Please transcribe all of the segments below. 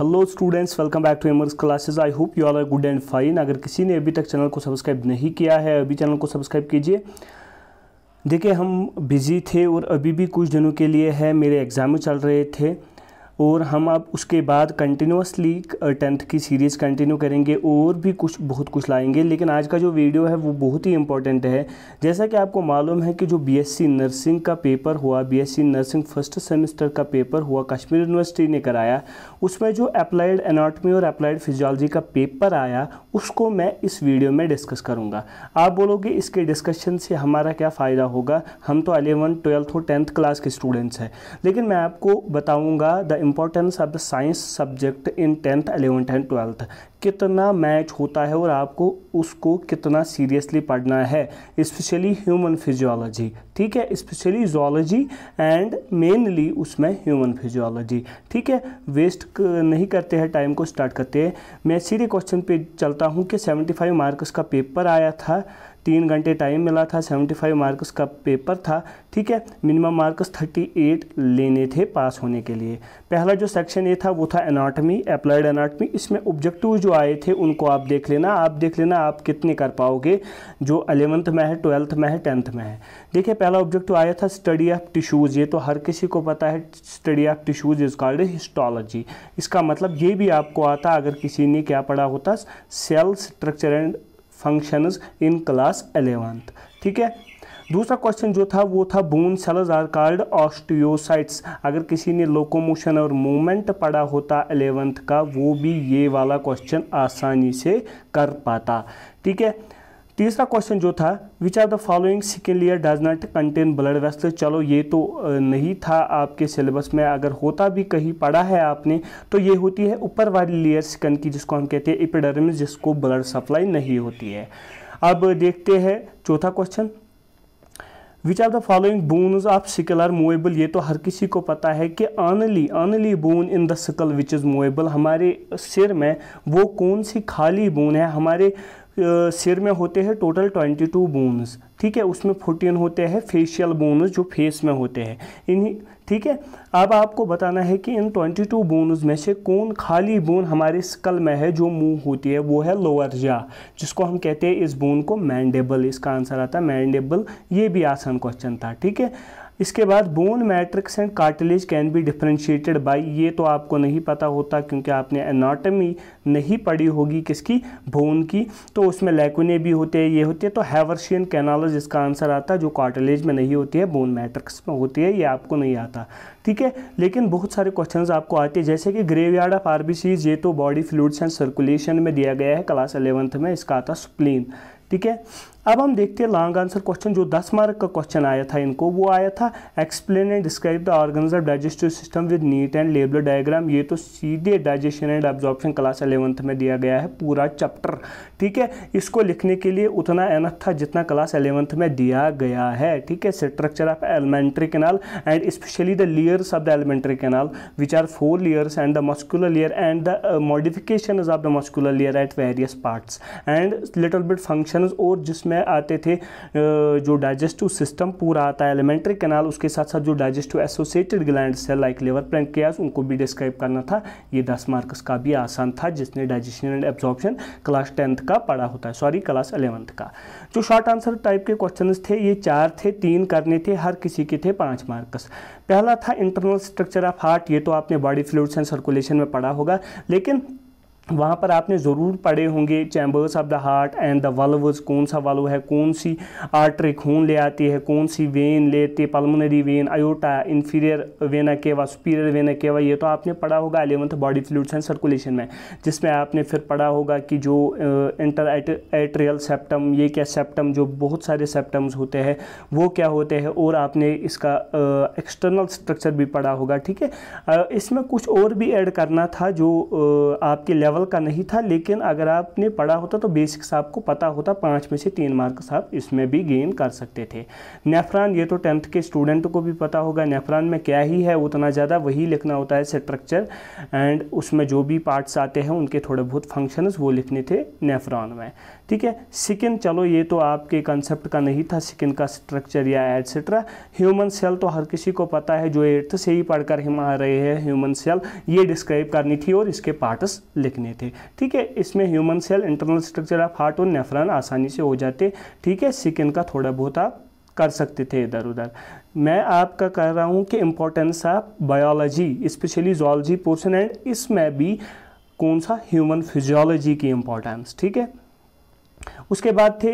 hello students welcome back to Emers classes I hope you all are good and fine अगर किसी ने अभी तक चैनल को सब्सक्राइब नहीं किया है अभी चैनल को सब्सक्राइब कीजिए देखिए हम बिज़ी थे और अभी भी कुछ दिनों के लिए है मेरे एग्ज़ाम चल रहे थे और हम अब उसके बाद कंटिन्यूसली टेंथ की सीरीज़ कंटिन्यू करेंगे और भी कुछ बहुत कुछ लाएंगे लेकिन आज का जो वीडियो है वो बहुत ही इंपॉर्टेंट है जैसा कि आपको मालूम है कि जो बीएससी नर्सिंग का पेपर हुआ बीएससी नर्सिंग फर्स्ट सेमेस्टर का पेपर हुआ कश्मीर यूनिवर्सिटी ने कराया उसमें जो अप्लाइड एनाटमी और अप्लाइड फिजियोलॉजी का पेपर आया उसको मैं इस वीडियो में डिस्कस करूँगा आप बोलोगे इसके डिस्कशन से हमारा क्या फ़ायदा होगा हम तो अलेवन ट्वेल्थ और टेंथ क्लास के स्टूडेंट्स हैं लेकिन मैं आपको बताऊँगा the importance of the science subject in tenth eleventh and twelfth कितना मैच होता है और आपको उसको कितना सीरियसली पढ़ना है स्पेशली ह्यूमन फिजियोलॉजी ठीक है स्पेशली जोलॉजी एंड मेनली उसमें ह्यूमन फिजियोलॉजी ठीक है वेस्ट नहीं करते हैं टाइम को स्टार्ट करते हैं मैं सीधे क्वेश्चन पे चलता हूँ कि 75 मार्क्स का पेपर आया था तीन घंटे टाइम मिला था 75 मार्क्स का पेपर था ठीक है मिनिमम मार्क्स 38 लेने थे पास होने के लिए पहला जो सेक्शन ये था वो था एनाटमी अप्लाइड एनाटमी इसमें ऑब्जेक्टिव जो आए थे उनको आप देख लेना आप देख लेना आप कितने कर पाओगे जो अलेवंथ में है ट्वेल्थ में है टेंथ में है देखिए पहला ऑब्जेक्टिव आया था स्टडी ऑफ टिश्यूज़ ये तो हर किसी को पता है study of tissues is called histology इसका मतलब ये भी आपको आता अगर किसी ने क्या पढ़ा होता cell structure and functions in class eleventh ठीक है दूसरा क्वेश्चन जो था वो था bone cells are called osteocytes अगर किसी ने लोकोमोशन और मूवमेंट पढ़ा होता एलेवेंथ का वो भी ये वाला क्वेश्चन आसानी से कर पाता ठीक है तीसरा क्वेश्चन जो था which are the following skin layer does not contain blood वेस्ट चलो ये तो नहीं था आपके सिलेबस में अगर होता भी कहीं पढ़ा है आपने तो ये होती है ऊपर वाली लेयर स्किन की जिसको हम कहते हैं इपिडर्मिस जिसको ब्लड सप्लाई नहीं होती है अब देखते हैं चौथा question which are the following bones of skull are movable ये तो हर किसी को पता है कि only only bone in the skull which is movable हमारे सिर में वो कौन सी खाली बोन है हमारे सिर में होते हैं टोटल 22 बोन्स ठीक है उसमें 14 होते हैं फेशियल बोन्स जो फेस में होते हैं इन्हीं ठीक है अब आपको बताना है कि इन 22 बोन्स में से कौन खाली बोन हमारे स्कल में है जो मुंह होती है वो है लोअर जा जिसको हम कहते हैं इस बोन को मैंडेबल इसका आंसर आता है मैंडेबल ये भी आसान क्वेश्चन था ठीक है इसके बाद bone matrix and cartilage can be differentiated by ये तो आपको नहीं पता होता क्योंकि आपने एनाटमी नहीं पढ़ी होगी किसकी बोन की तो उसमें लैकुने भी होते हैं ये होती है तो हैवर्शियन कैनालज इसका आंसर आता है जो कार्टिलेज में नहीं होती है बोन मैट्रिक्स में होती है ये आपको नहीं आता ठीक है लेकिन बहुत सारे क्वेश्चन आपको आते हैं जैसे कि ग्रेवयार्ड ऑफ आर ये तो बॉडी फ्लूड्स एंड सर्कुलेशन में दिया गया है क्लास एलेवंथ में इसका आता स्प्लीन ठीक है अब हम देखते हैं लॉन्ग आंसर क्वेश्चन जो 10 मार्क का क्वेश्चन आया था इनको वो आया था explain and describe the organs of digestive system with neat and label diagram ये तो सीधे digestion and absorption class eleventh में दिया गया है पूरा चैप्टर ठीक है इसको लिखने के लिए उतना एनफ था जितना क्लास एलेवंथ में दिया गया है ठीक है structure of alimentary canal and specially the layers of the alimentary canal which are four layers and the muscular layer and the modification of the muscular layer at various parts and little bit function और जिसमें इसमें आते थे जो digestive system पूरा आता है alimentary canal उसके साथ साथ जो डाइजेस्टिव एसोसिएटेड ग्लैंड है लाइक लिवर प्लैंकियास उनको भी डिस्क्राइब करना था ये दस मार्क्स का भी आसान था जिसने digestion and absorption class tenth का पढ़ा होता है सॉरी क्लास अलेवंथ का जो शॉर्ट आंसर टाइप के क्वेश्चन थे ये चार थे तीन करने थे हर किसी के थे पाँच मार्क्स पहला था इंटरनल स्ट्रक्चर ऑफ हार्ट ये तो आपने बॉडी फ्लूड्स एंड सर्कुलेशन में पढ़ा होगा लेकिन वहाँ पर आपने ज़रूर पढ़े होंगे chambers of the heart and the valves कौन सा वल्व है कौन सी आर्टरी खून ले आती है कौन सी वेन लेती है pulmonary vein aorta inferior vena cava superior vena cava ये तो आपने पढ़ा होगा eleventh body fluids and circulation में जिसमें आपने फिर पढ़ा होगा कि जो इंटर एट्रियल सेप्टम ये क्या सेप्टम जो बहुत सारे सेप्टम्स होते हैं वो क्या होते हैं और आपने इसका एक्सटर्नल स्ट्रक्चर भी पढ़ा होगा ठीक है इसमें कुछ और भी एड करना था जो आपके लेवल लेवल का नहीं था लेकिन अगर आपने पढ़ा होता तो बेसिक्स आपको पता होता पाँच में से तीन मार्क्स आप इसमें भी गेन कर सकते थे नेफ्रान ये तो टेंथ के स्टूडेंट को भी पता होगा नेफ्रान में क्या ही है उतना ज़्यादा वही लिखना होता है स्ट्रक्चर एंड उसमें जो भी पार्ट्स आते हैं उनके थोड़े बहुत फंक्शंस वो लिखने थे नेफ्रॉन में ठीक है सिकिन चलो ये तो आपके कंसेप्ट का नहीं था सिकिन का स्ट्रक्चर या एटसेट्रा ह्यूमन सेल तो हर किसी को पता है जो एट्थ से ही पढ़कर हिमा आ रहे हैं ह्यूमन सेल ये डिस्क्राइब करनी थी और इसके पार्ट्स लिखने देखने थे ठीक है इसमें human cell internal structure of heart और नेफ्रन आसानी से हो जाते ठीक है सिकिन का थोड़ा बहुत आप कर सकते थे इधर उधर मैं आपका कह रहा हूँ कि importance of biology specially zoology portion and इसमें भी कौन सा ह्यूमन फिजियोलॉजी की इम्पोर्टेंस ठीक है उसके बाद थे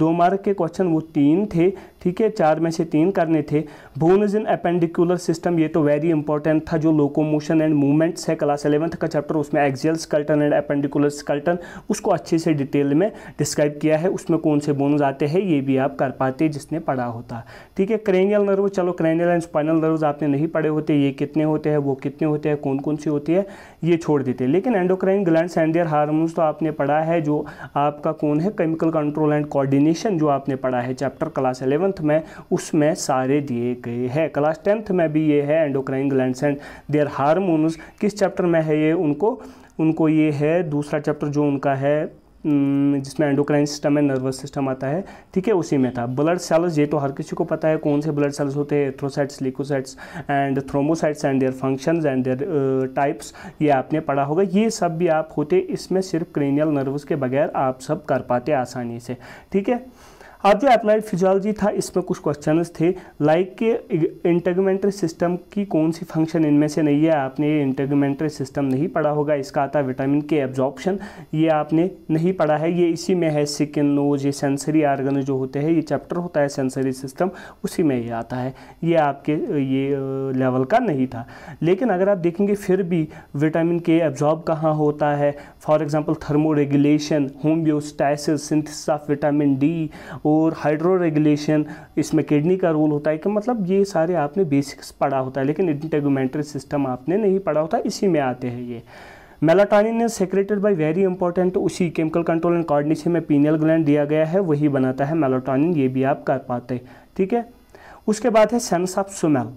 दो मार्क के क्वेश्चन वो तीन थे ठीक है चार में से तीन करने थे बोनज इन अपेंडिकुलर सिस्टम ये तो वेरी इंपॉर्टेंट था जो लोकोमोशन एंड मूवमेंट्स है क्लास एलेवंथ का चैप्टर उसमें axial skeleton and appendicular skeleton उसको अच्छे से डिटेल में डिस्क्राइब किया है उसमें कौन से बोनस आते हैं ये भी आप कर पाते जिसने पढ़ा होता ठीक है क्रेनियल नर्व चलो क्रेनियल एंड स्पाइनल नर्व आपने नहीं पढ़े होते ये कितने होते हैं वो कितने होते हैं कौन कौन सी होती है ये छोड़ देते लेकिन endocrine gland and their hormone hormones तो आपने पढ़ा है जो आपका कौन है केमिकल कंट्रोल एंड कोऑर्डिनेशन जो आपने पढ़ा है चैप्टर क्लास एलेवंथ में उसमें सारे दिए गए हैं क्लास टेंथ में भी ये है endocrine gland and their hormones किस चैप्टर में है ये उनको उनको ये है दूसरा चैप्टर जो उनका है हम्म, जिसमें एंडोक्राइन सिस्टम है नर्वस सिस्टम आता है ठीक है उसी में था ब्लड सेल्स ये तो हर किसी को पता है कौन से ब्लड सेल्स होते हैं erythrocytes leucocytes and thrombocytes and their functions and their types ये आपने पढ़ा होगा ये सब भी आप होते इसमें सिर्फ क्रेनियल नर्वस के बगैर आप सब कर पाते आसानी से ठीक है अब जो अप्लाइड फिजियोलॉजी था इसमें कुछ क्वेश्चन थे लाइक के इंटेगमेंट्री सिस्टम की कौन सी फंक्शन इनमें से नहीं है आपने ये इंटेगमेंट्री सिस्टम नहीं पढ़ा होगा इसका आता विटामिन के एब्जॉर्प्शन ये आपने नहीं पढ़ा है ये इसी में है सिकिन नोज ये सेंसरी आर्गन जो होते हैं ये चैप्टर होता है सेंसरी सिस्टम उसी में ये आता है ये आपके ये लेवल का नहीं था लेकिन अगर आप देखेंगे फिर भी विटामिन के एब्जॉर्ब कहाँ होता है for example thermoregulation homeostasis synthesis of vitamin D और हाइड्रो रेगुलेशन इसमें किडनी का रोल होता है कि मतलब ये सारे आपने बेसिक्स पढ़ा होता है लेकिन इंटेगोमेंट्री सिस्टम आपने नहीं पढ़ा होता इसी में आते हैं ये melatonin is secreted by very important उसी केमिकल कंट्रोल एंड कॉर्डिनेशन में पीनियल ग्लैंड दिया गया है वही बनाता है मेलाटोनिन ये भी आप कर पाते ठीक है उसके बाद है सेंस ऑफ स्मेल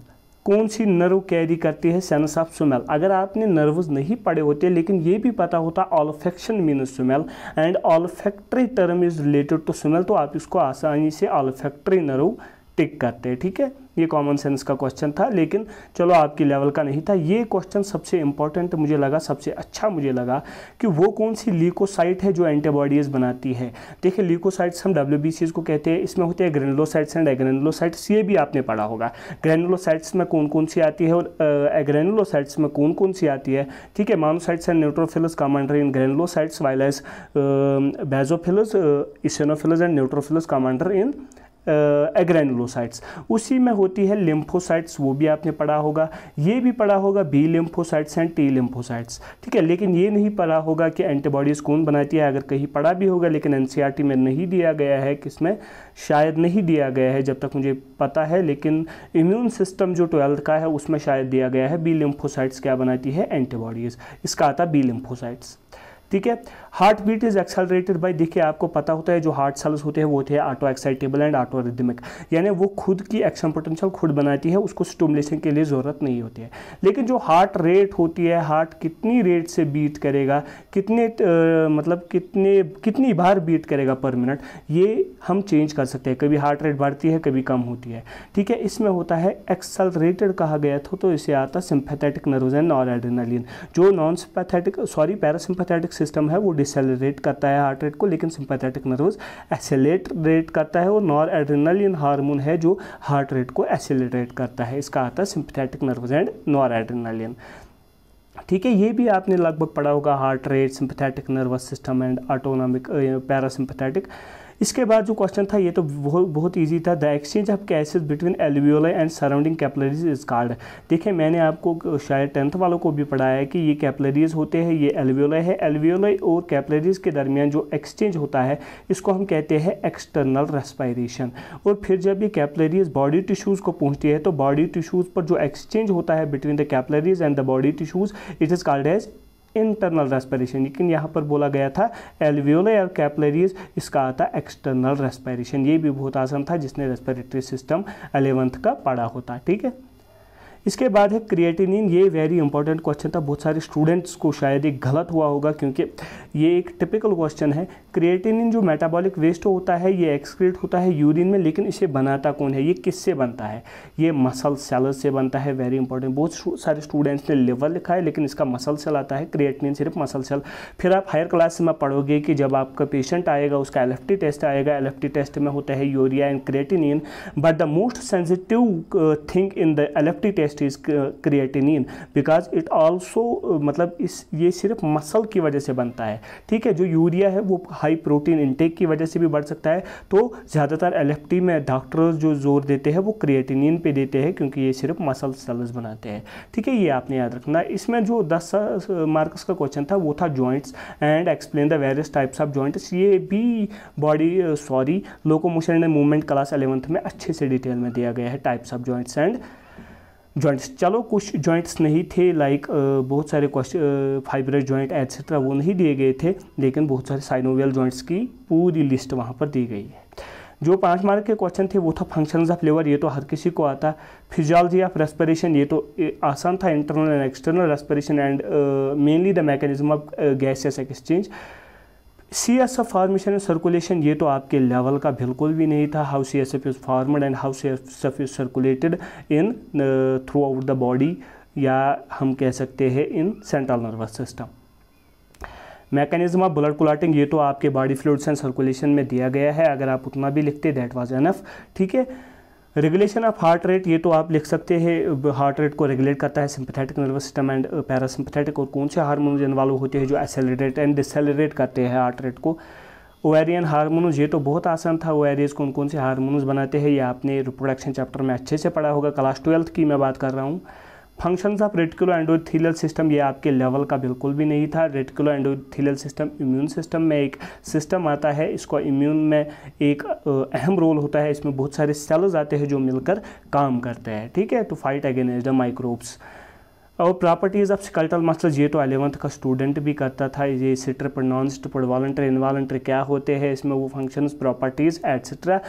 कौन सी नर्व कैरी करती है सेंस ऑफ स्मेल अगर आपने नर्वस नहीं पढ़े होते लेकिन ये भी पता होता olfaction mean smell and olfactory term is related to smell तो आप इसको आसानी से ऑलफेक्ट्री नर्व टिक करते हैं ठीक है ये कॉमन सेंस का क्वेश्चन था लेकिन चलो आपकी लेवल का नहीं था ये क्वेश्चन सबसे इंपॉर्टेंट मुझे लगा सबसे अच्छा मुझे लगा कि वो कौन सी लीकोसाइट है जो एंटीबॉडीज़ बनाती है देखिए लीकोसाइट्स हम डब्ल्यू को कहते हैं इसमें होते हैं ग्रेनुलोसाइट्स एंड एग्रेनुलोसाइट्स ये भी आपने पढ़ा होगा ग्रेनुलोसाइट्स में कौन कौन सी आती है और एग्रेनुलोसाइट्स में कौन कौन सी आती है ठीक है monocytes and neutrophils come under in granulocytes while basophils eosinophils and neutrophils come under in agranulocytes उसी में होती है लिम्फोसाइट्स वो भी आपने पढ़ा होगा ये भी पढ़ा होगा B lymphocytes and T lymphocytes ठीक है लेकिन ये नहीं पढ़ा होगा कि एंटीबॉडीज़ कौन बनाती है अगर कहीं पढ़ा भी होगा लेकिन एन e में नहीं दिया गया है किसमें शायद नहीं दिया गया है जब तक मुझे पता है लेकिन इम्यून सिस्टम जो ट्वेल्थ का है उसमें शायद दिया गया है बी लिम्फोसाइट्स क्या बनाती है एंटीबॉडीज़ इसका आता बी लिम्फोसाइट्स ठीक है heart beat is accelerated by देखिए आपको पता होता है जो हार्ट सेल्स होते हैं वो होते हैं auto excitable and auto rhythmic यानी वो खुद की एक्शन पोटेंशियल खुद बनाती है उसको स्टोमुलेशन के लिए ज़रूरत नहीं होती है लेकिन जो हार्ट रेट होती है हार्ट कितनी रेट से बीट करेगा कितने त, मतलब कितने कितनी बार बीट करेगा पर मिनट ये हम चेंज कर सकते हैं कभी हार्ट रेट बढ़ती है कभी कम होती है ठीक है इसमें होता है एक्सलरेटेड कहा गया था तो इसे आता sympathetic nervous and nor adrenaline जो non sympathetic sorry parasympathetic system है वो डिसेलरेट करता है हार्ट रेट को लेकिन सिंपैथेटिक नर्वस एसेलेट करता है और नॉर एड्रेनलिन हार्मोन है जो हार्ट रेट को एसेलेट करता है इसका आता है sympathetic nervous and nor adrenaline ठीक है ये भी आपने लगभग पढ़ा होगा heart rate sympathetic nervous system and autonomic parasympathetic uh, इसके बाद जो क्वेश्चन था ये तो बहुत ईजी था the exchange of gases between alveoli and surrounding capillaries is called देखिए मैंने आपको शायद टेंथ वालों को भी पढ़ाया है कि ये कैपलरीज होते हैं ये एलवियोला है एलवियोला और कैपलरीज के दरमियान जो एक्सचेंज होता है इसको हम कहते हैं एक्सटर्नल रेस्पायरेशन और फिर जब ये कैपलरीज बॉडी टिश्यूज़ को पहुँचती है तो बॉडी टिश्यूज़ पर जो एक्सचेंज होता है between the capillaries and the body tissues it is called as internal respiration लेकिन यहाँ पर बोला गया था और कैपलरीज इसका आता एक्सटर्नल रेस्पिरेशन ये भी बहुत आसान था जिसने रेस्पिरेटरी सिस्टम अलेवंथ का पढ़ा होता ठीक है इसके बाद है क्रिएटिनिन ये वेरी इंपॉर्टेंट क्वेश्चन था बहुत सारे स्टूडेंट्स को शायद ये गलत हुआ होगा क्योंकि ये एक टिपिकल क्वेश्चन है क्रिएटिनिन जो मेटाबॉलिक वेस्ट होता है ये एक्सक्रीट होता है यूरिन में लेकिन इसे बनाता कौन है ये किससे बनता है ये मसल सेल से बनता है वेरी इंपॉर्टेंट बहुत सारे स्टूडेंट्स ने लिवर लिखा है लेकिन इसका मसल सेल आता है क्रिएटिनिन सिर्फ मसल सेल फिर आप हायर क्लास में पढ़ोगे कि जब आपका पेशेंट आएगा उसका एल टेस्ट आएगा एल टेस्ट में होता है urea and creatinine but the most sensitive thing in the L test test is creatinine because it also मतलब इस ये सिर्फ मसल की वजह से बनता है ठीक है जो यूरिया है वो हाई प्रोटीन इनटेक की वजह से भी बढ़ सकता है तो ज़्यादातर एल में डॉक्टर्स जो जोर देते हैं वो क्रिएटिनिन पे देते हैं क्योंकि ये सिर्फ मसल सेल्स बनाते हैं ठीक है ये आपने याद रखना इसमें जो दस मार्क्स का क्वेश्चन था वो था joints and explain the various types of joints ये भी body sorry locomotion and movement class eleventh में अच्छे से डिटेल में दिया गया है types of joints and joints चलो कुछ जॉइंट्स नहीं थे लाइक बहुत सारे क्वेश्चन फाइब्रस जॉइंट एक्सेट्रा वो नहीं दिए गए थे लेकिन बहुत सारे साइनोवियल जॉइंट्स की पूरी लिस्ट वहाँ पर दी गई है जो पाँच मार्क के क्वेश्चन थे वो था फंक्शंस ऑफ लिवर ये तो हर किसी को आता फिजियोलॉजी ऑफ रेस्पिरेशन ये तो आसान था internal and external respiration and mainly the mechanism of gases exchange C S F formation and circulation ये तो आपके लेवल का बिल्कुल भी नहीं था how C S F is formed and how C S F is circulated in throughout the body या हम कह सकते हैं in central nervous system mechanism of blood clotting ये तो आपके बॉडी फ्लूड्स एंड सर्कुलेशन में दिया गया है अगर आप उतना भी लिखते दैट वाज एनफ ठीक है रेगुलेशन ऑफ हार्ट रेट ये तो आप लिख सकते हैं हार्ट रेट को रेगुलेट करता है sympathetic nervous system and parasympathetic और कौन से हार्मोन्स इन्वॉल्व होते हैं जो एसेलरेट एंड डिसेलरेट करते हैं हार्ट रेट को ओवेरियन हार्मोन्स ये तो बहुत आसान था ओवेरियज कौन कौन से हार्मोन्स बनाते हैं ये आपने रिप्रोडक्शन चैप्टर में अच्छे से पढ़ा होगा क्लास ट्वेल्थ की मैं बात कर रहा हूँ functions of reticulo endothelial system ये आपके लेवल का बिल्कुल भी नहीं था reticulo endothelial system immune system में एक सिस्टम आता है इसको इम्यून में एक अहम रोल होता है इसमें बहुत सारे सेल्स आते हैं जो मिलकर काम करते हैं ठीक है तो फाइट अगेंस्ट द माइक्रोब्स और प्रॉपर्टीज़ ऑफ स्कल्टल मसल्स ये तो अलेवंथ का स्टूडेंट भी करता था ये striated non striated voluntary involuntary क्या होते हैं इसमें वो फंक्शंस प्रॉपर्टीज़ एट्सट्रा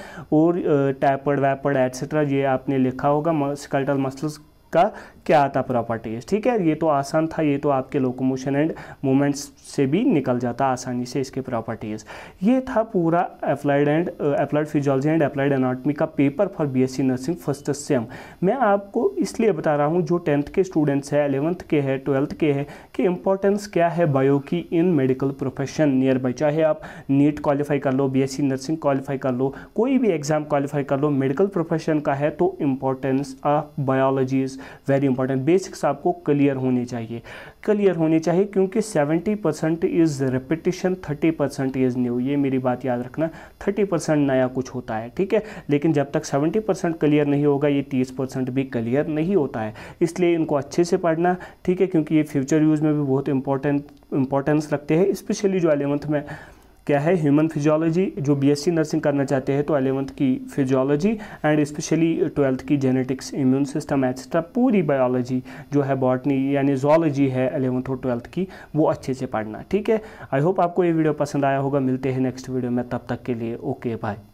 और टैपर्ड वैपर्ड एट्सट्रा ये आपने लिखा होगा स्कल्टल मसल्स का क्या आता प्रॉपर्टीज ठीक है ये तो आसान था ये तो आपके लोकोमोशन एंड मूवमेंट्स से भी निकल जाता आसानी से इसके प्रॉपर्टीज ये था पूरा applied and applied physiology and applied anatomy का paper for BSc nursing first sem मैं आपको इसलिए बता रहा हूँ जो टेंथ के स्टूडेंट्स हैं एलेवंथ के हैं ट्वेल्थ के हैं कि इंपॉर्टेंस क्या है बायो की in medical profession nearby चाहे आप नीट क्वालिफाई कर लो बी नर्सिंग क्वालिफाई कर लो कोई भी एग्ज़ाम क्वालिफाई कर लो मेडिकल प्रोफेशन का है तो importance of biology is very important basics आपको क्लियर होने चाहिए क्लियर होने चाहिए क्योंकि 70 percent is repetition 30 percent is new ये मेरी बात याद रखना 30 परसेंट नया कुछ होता है ठीक है लेकिन जब तक 70 परसेंट क्लियर नहीं होगा ये 30 परसेंट भी क्लियर नहीं होता है इसलिए इनको अच्छे से पढ़ना ठीक है क्योंकि ये फ्यूचर यूज़ में भी बहुत इंपॉर्टेंट इंपॉर्टेंस रखते हैं स्पेशली जो एलेवंथ में क्या है ह्यूमन फिजियोलॉजी जो बीएससी नर्सिंग करना चाहते हैं तो अलेवंथ की फिजियोलॉजी एंड स्पेशली ट्वेल्थ की जेनेटिक्स इम्यून सिस्टम एक्स्ट्रा पूरी बायोलॉजी जो है बॉटनी यानी जोलॉजी है अलेवंथ और ट्वेल्थ की वो अच्छे से पढ़ना ठीक है आई होप आपको ये वीडियो पसंद आया होगा मिलते हैं नेक्स्ट वीडियो में तब तक के लिए ओके बाय